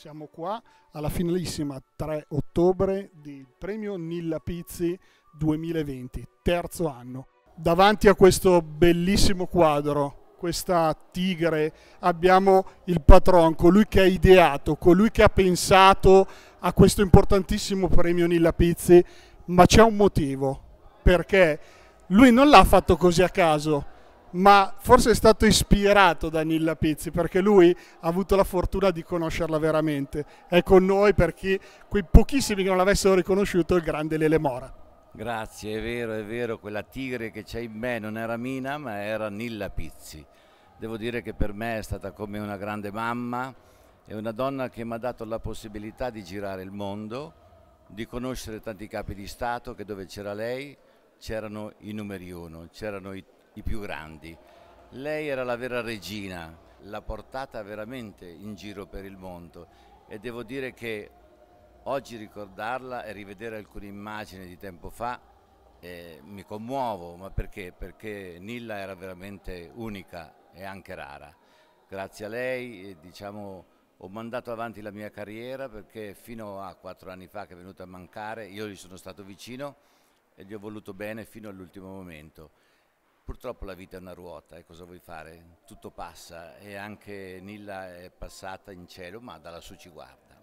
Siamo qua alla finalissima 3 ottobre del premio Nilla Pizzi 2020, terzo anno. Davanti a questo bellissimo quadro, questa tigre, abbiamo il patron, colui che ha ideato, colui che ha pensato a questo importantissimo premio Nilla Pizzi, ma c'è un motivo, perché lui non l'ha fatto così a caso, ma forse è stato ispirato da Nilla Pizzi perché lui ha avuto la fortuna di conoscerla veramente. È con noi per chi, quei pochissimi che non l'avessero riconosciuto, il grande Lele Mora. Grazie, è vero, è vero, quella tigre che c'è in me non era Mina ma era Nilla Pizzi. Devo dire che per me è stata come una grande mamma, è una donna che mi ha dato la possibilità di girare il mondo, di conoscere tanti capi di Stato che dove c'era lei c'erano i numeri uno, c'erano i i più grandi. Lei era la vera regina, l'ha portata veramente in giro per il mondo e devo dire che oggi ricordarla e rivedere alcune immagini di tempo fa eh, mi commuovo, ma perché? Perché Nilla era veramente unica e anche rara. Grazie a lei eh, diciamo, ho mandato avanti la mia carriera perché fino a quattro anni fa che è venuta a mancare io gli sono stato vicino e gli ho voluto bene fino all'ultimo momento. Purtroppo la vita è una ruota e eh, cosa vuoi fare? Tutto passa e anche Nilla è passata in cielo ma dalla su ci guarda.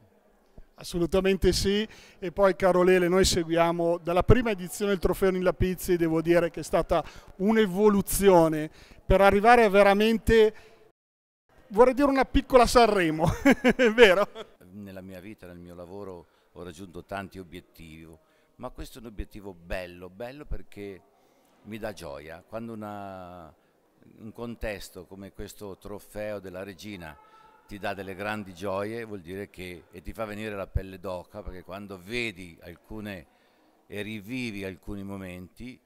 Assolutamente sì e poi caro Lele noi seguiamo dalla prima edizione del trofeo Nilla Pizzi devo dire che è stata un'evoluzione per arrivare a veramente vorrei dire una piccola Sanremo, è vero? Nella mia vita, nel mio lavoro ho raggiunto tanti obiettivi ma questo è un obiettivo bello, bello perché mi dà gioia quando una, un contesto come questo trofeo della regina ti dà delle grandi gioie vuol dire che e ti fa venire la pelle d'oca perché quando vedi alcune e rivivi alcuni momenti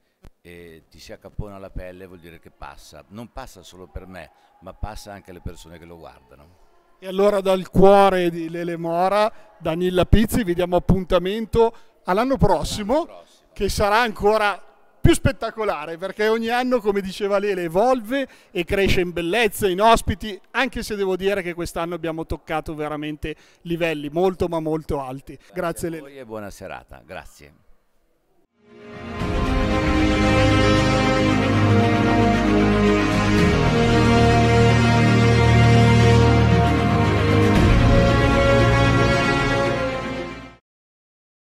e ti si accappona la pelle vuol dire che passa, non passa solo per me ma passa anche alle persone che lo guardano. E allora dal cuore di Lele Mora, Danilla Pizzi, vi diamo appuntamento all'anno prossimo, prossimo, che sarà ancora più spettacolare perché ogni anno, come diceva Lele, evolve e cresce in bellezza, in ospiti, anche se devo dire che quest'anno abbiamo toccato veramente livelli molto ma molto alti. Grazie, Grazie Lele. E buona serata, grazie.